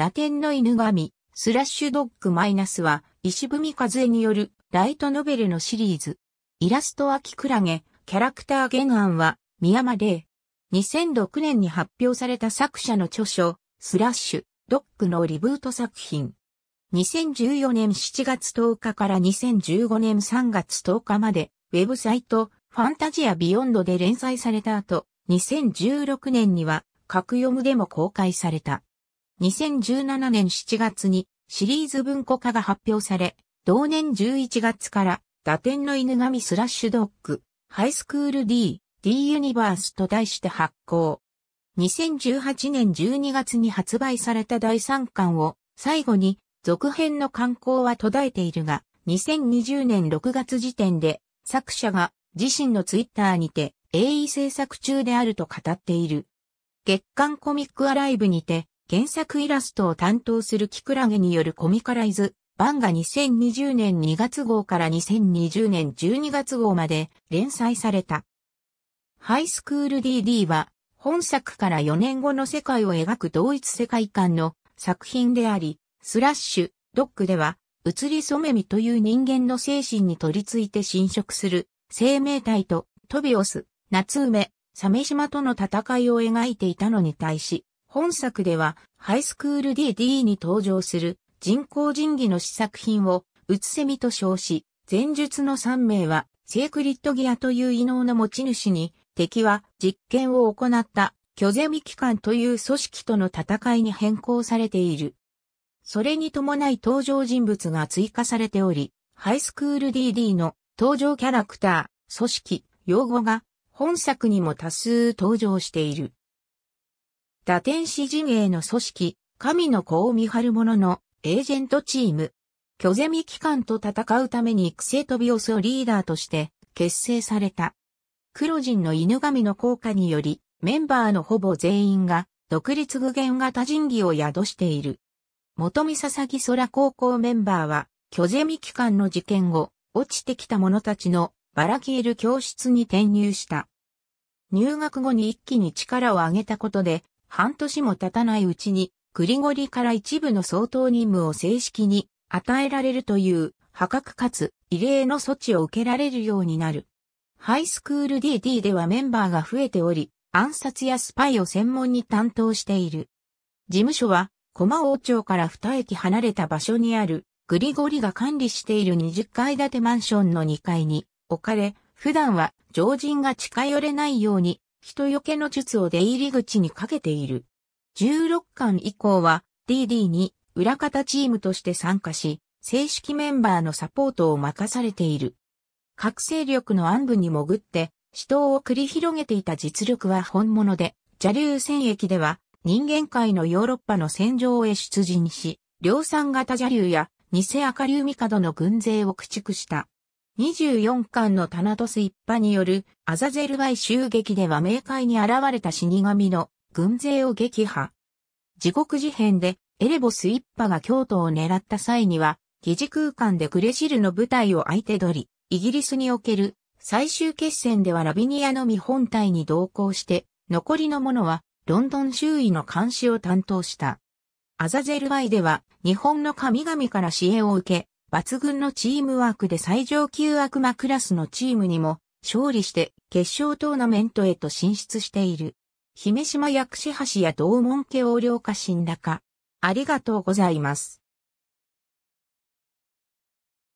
打点の犬神、スラッシュドッグマイナスは、石踏和江によるライトノベルのシリーズ。イラストはキクラゲ、キャラクター原案は、宮間で、2006年に発表された作者の著書、スラッシュ、ドッグのリブート作品。2014年7月10日から2015年3月10日まで、ウェブサイト、ファンタジアビヨンドで連載された後、2016年には、各読むでも公開された。2017年7月にシリーズ文庫化が発表され、同年11月から打点の犬神スラッシュドッグ、ハイスクール D、D ユニバースと題して発行。2018年12月に発売された第3巻を最後に続編の刊行は途絶えているが、2020年6月時点で作者が自身のツイッターにて鋭意制作中であると語っている。月刊コミックアライブにて原作イラストを担当するキクラゲによるコミカライズ、版が2020年2月号から2020年12月号まで連載された。ハイスクール DD は本作から4年後の世界を描く同一世界観の作品であり、スラッシュ、ドックでは、移り染めみという人間の精神に取り付いて侵食する生命体とトビオス、夏梅、サメ島との戦いを描いていたのに対し、本作では、ハイスクール DD に登場する人工人技の試作品を、うつせみと称し、前述の3名は、セークリッドギアという異能の持ち主に、敵は実験を行った巨ゼミ機関という組織との戦いに変更されている。それに伴い登場人物が追加されており、ハイスクール DD の登場キャラクター、組織、用語が本作にも多数登場している。打天使陣営の組織、神の子を見張る者のエージェントチーム。巨ゼミ機関と戦うために育成飛びオスをリーダーとして結成された。黒人の犬神の効果により、メンバーのほぼ全員が独立具現型人技を宿している。元見佐々木空高校メンバーは、巨ゼミ機関の事件後、落ちてきた者たちのバラキエル教室に転入した。入学後に一気に力を上げたことで、半年も経たないうちに、グリゴリから一部の相当任務を正式に与えられるという、破格かつ異例の措置を受けられるようになる。ハイスクール DD ではメンバーが増えており、暗殺やスパイを専門に担当している。事務所は、駒王町から二駅離れた場所にある、グリゴリが管理している20階建てマンションの2階に置かれ、普段は常人が近寄れないように人よけの術を出入り口にかけている。16巻以降は DD に裏方チームとして参加し、正式メンバーのサポートを任されている。覚醒力の暗部に潜って、死闘を繰り広げていた実力は本物で、邪流戦役では人間界のヨーロッパの戦場へ出陣し、量産型邪流や偽赤竜帝の軍勢を駆逐した。24巻のタナトス一派によるアザゼルイ襲撃では冥界に現れた死神の軍勢を撃破。地獄事変でエレボス一派が京都を狙った際には、疑似空間でクレシルの部隊を相手取り、イギリスにおける最終決戦ではラビニアのみ本体に同行して、残りの者はロンドン周囲の監視を担当した。アザゼルワイでは日本の神々から支援を受け、抜群のチームワークで最上級悪魔クラスのチームにも勝利して決勝トーナメントへと進出している。姫島薬師橋や道門家横領家死んだか。ありがとうございます。